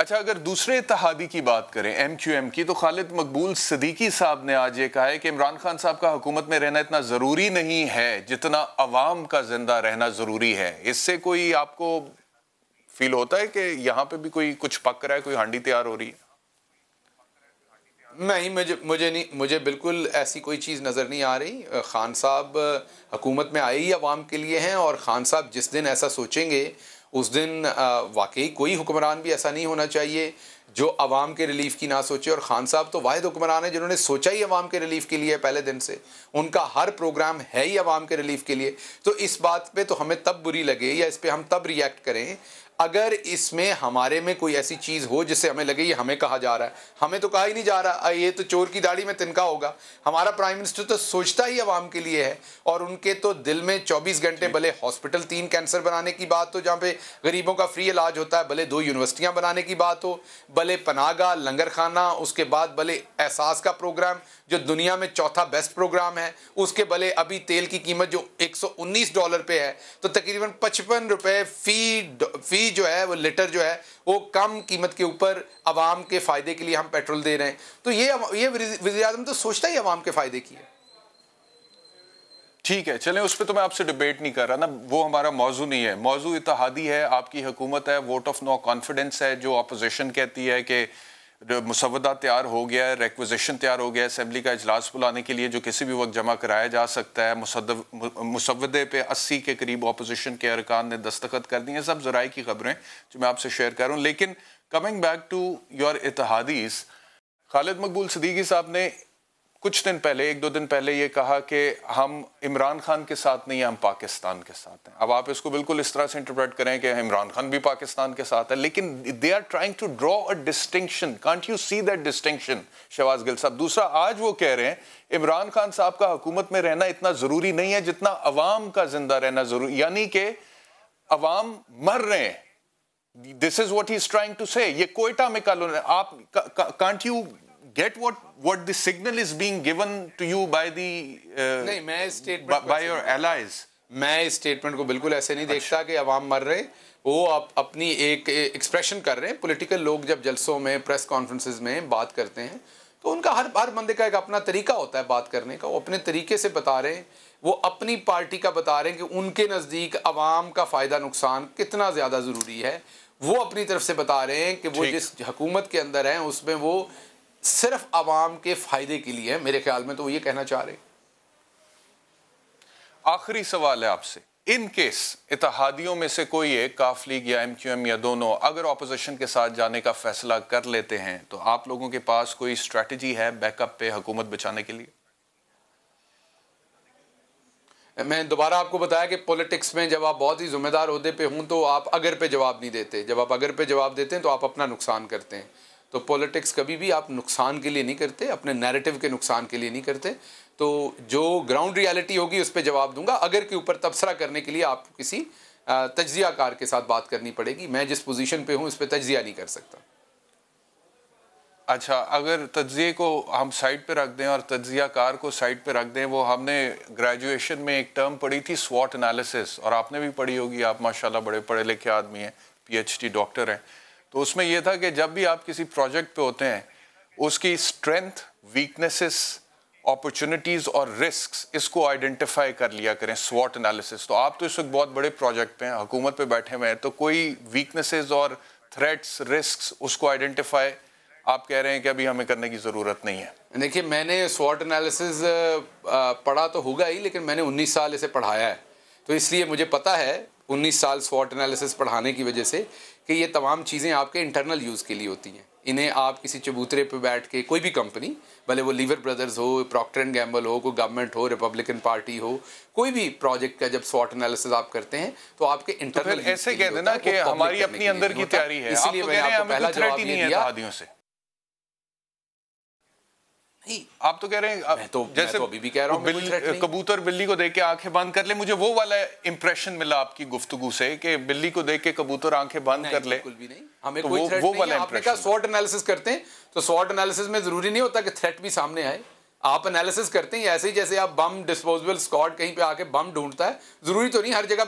अच्छा अगर दूसरे इतिहादी की बात करें एम क्यू एम की तो खालिद मकबूल सदीकी साहब ने आज ये कहा है कि इमरान खान साहब का हुकूमत में रहना इतना ज़रूरी नहीं है जितना अवाम का जिंदा रहना ज़रूरी है इससे कोई आपको फील होता है कि यहाँ पे भी कोई कुछ पक रहा है कोई हांडी तैयार हो रही है नहीं मुझे मुझे नहीं मुझे बिल्कुल ऐसी कोई चीज़ नज़र नहीं आ रही खान साहब हुकूमत में आए ही आवाम के लिए हैं और खान साहब जिस दिन ऐसा सोचेंगे उस दिन वाकई कोई हुक्मरान भी ऐसा नहीं होना चाहिए जो आवाम के रिलीफ की ना सोचे और खान साहब तो वाद हुक्मरान है जिन्होंने सोचा ही आवाम के रिलीफ के लिए पहले दिन से उनका हर प्रोग्राम है ही आवाम के रिलीफ के लिए तो इस बात पे तो हमें तब बुरी लगे या इस पर हम तब रिएक्ट करें अगर इसमें हमारे में कोई ऐसी चीज़ हो जिससे हमें लगे ये हमें कहा जा रहा है हमें तो कहा ही नहीं जा रहा ये तो चोर की दाढ़ी में तिनका होगा हमारा प्राइम मिनिस्टर तो सोचता ही आवाम के लिए है और उनके तो दिल में 24 घंटे भले हॉस्पिटल तीन कैंसर बनाने की बात हो जहाँ पे गरीबों का फ्री इलाज होता है भले दो यूनिवर्सिटियाँ बनाने की बात हो भले पनागा लंगर खाना उसके बाद भले एहसास का प्रोग्राम जो दुनिया में चौथा बेस्ट प्रोग्राम है उसके भले अभी तेल की कीमत जो 119 डॉलर पे है तो तकरीबन पचपन रुपये फ़ी फ़ी जो है वो लीटर जो है वो कम कीमत के ऊपर आवाम के फ़ायदे के लिए हम पेट्रोल दे रहे हैं तो ये ये वजी तो सोचता ही आवाम के फ़ायदे की है ठीक है चले उस पर तो मैं आपसे डिबेट नहीं कर रहा ना वो हमारा मौजू नहीं है मौजू इतिहादी है आपकी हुकूमत है वोट ऑफ नो कॉन्फिडेंस है जो अपोजिशन कहती है कि मुसवदा तैयार हो गया है रेक्विजिशन तैयार हो गया है असम्बली का अजलास बुलाने के लिए जो किसी भी वक्त जमा कराया जा सकता है मुसवदे पे अस्सी के करीब अपोजिशन के अरकान ने दस्तखत कर दिए सब जराए की खबरें जो मैं आपसे शेयर कर रहा हूँ लेकिन कमिंग बैक टू योर इतिहादीज़ खालिद मकबूल सदीकी साहब ने कुछ दिन पहले एक दो दिन पहले ये कहा कि हम इमरान खान के साथ नहीं हैं हम पाकिस्तान के साथ हैं अब आप इसको बिल्कुल इस तरह से इंटरप्रेट करें कि इमरान खान भी पाकिस्तान के साथ है लेकिन they are trying to draw a distinction can't you see that distinction Shahbaz Gill साहब दूसरा आज वो कह रहे हैं इमरान खान साहब का हुकूमत में रहना इतना ज़रूरी नहीं है जितना अवाम का जिंदा रहना ज़रूरी यानी कि अवाम मर रहे हैं this is what he is trying to say ये कोयटा में कल आप can't you get what what the signal is being given to you by the uh, नहीं मैं statement by by your allies मैं स्टेटमेंट को बिल्कुल ऐसे नहीं अच्छा। देखता कि अवाम मर रहे वो आप अपनी एक एक्सप्रेशन कर रहे हैं पॉलिटिकल लोग जब जलसों में प्रेस कॉन्फ्रेंसेस में बात करते हैं तो उनका हर हर बंदे का एक अपना तरीका होता है बात करने का वो अपने तरीके से बता रहे हैं वो अपनी पार्टी का बता रहे हैं कि उनके नज़दीक अवाम का फ़ायदा नुकसान कितना ज़्यादा ज़रूरी है वो अपनी तरफ से बता रहे हैं कि वो जिस हकूमत के अंदर हैं उसमें वो सिर्फ आवाम के फ़ायदे के लिए मेरे ख्याल में तो वो ये कहना चाह रहे आखिरी सवाल है आपसे इन केस इतिहादियों में से कोई एक काफ लीग या एम क्यू एम या दोनों अगर ऑपोजिशन के साथ जाने का फैसला कर लेते हैं तो आप लोगों के पास कोई स्ट्रेटजी है बैकअप पे हुकूमत बचाने के लिए मैं दोबारा आपको बताया कि पॉलिटिक्स में जब आप बहुत ही जिम्मेदार होते पे हों तो आप अगर पे जवाब नहीं देते जब आप अगर पे जवाब देते हैं तो आप अपना नुकसान करते हैं तो पॉलिटिक्स कभी भी आप नुकसान के लिए नहीं करते अपने नैरेटिव के नुकसान के लिए नहीं करते तो जो ग्राउंड रियलिटी होगी उस पर जवाब दूंगा अगर के ऊपर तबसरा करने के लिए आपको किसी तजियाकार के साथ बात करनी पड़ेगी मैं जिस पोजीशन पे हूँ उस पर तजिया नहीं कर सकता अच्छा अगर तजिए को हम साइड पे रख दें और तजियाकार को साइड पे रख दें वो हमने ग्रेजुएशन में एक टर्म पढ़ी थी स्वॉट एनालिसिस और आपने भी पढ़ी होगी आप माशाल्लाह बड़े पढ़े लिखे आदमी हैं पीएचडी डॉक्टर हैं तो उसमें यह था कि जब भी आप किसी प्रोजेक्ट पे होते हैं उसकी स्ट्रेंथ वीकनेसेस अपॉर्चुनिटीज़ और रिस्क इसको आइडेंटिफाई कर लिया करें स्वॉट एनालिसिस तो आप तो इस वक्त बहुत बड़े प्रोजेक्ट पे हैं हुकूमत पे बैठे हुए हैं तो कोई वीकनेसेस और थ्रेट्स रिस्क उसको आइडेंटिफाई आप कह रहे हैं कि अभी हमें करने की ज़रूरत नहीं है देखिए मैंने स्वॉट एनालिसिस पढ़ा तो होगा ही लेकिन मैंने 19 साल इसे पढ़ाया है तो इसलिए मुझे पता है 19 साल स्वॉट एनालिसिस पढ़ाने की वजह से कि ये तमाम चीज़ें आपके इंटरनल यूज़ के लिए होती हैं इन्हें आप किसी चबूतरे पर बैठ के कोई भी कंपनी भले वो लीवर ब्रदर्स हो प्रॉक्टर एंड गैम्बल हो कोई गवर्नमेंट हो रिपब्लिकन पार्टी हो कोई भी प्रोजेक्ट का जब स्वॉट एनालिसिस आप करते हैं तो आपके इंटरनल तो ऐसे कह देना कि हमारी अपनी अंदर की तैयारी है इसीलिए तो मैंने आपको पहला जवाब दिया आप तो कह रहे हैं मैं तो जैसे मैं तो अभी भी कह रहा हूँ बिल, कबूतर बिल्ली को देख के आंखें बंद कर ले मुझे वो वाला इंप्रेशन मिला आपकी गुफ्तगु से कि बिल्ली को देख के कबूतर आंखें बंद कर ले बिल्कुल भी नहीं हमें तो कोई वो, वो वाला आपने कहा शॉर्ट एनालिसिस करते हैं तो शॉर्ट एनालिसिस में जरूरी नहीं होता कि थ्रेट भी सामने आए आप एनालिसिस करते हैं ऐसे ही जैसे आप बम डिस्पोजेबल स्कॉट कहीं पे आके बम ढूंढता है जरूरी तो नहीं हर जगह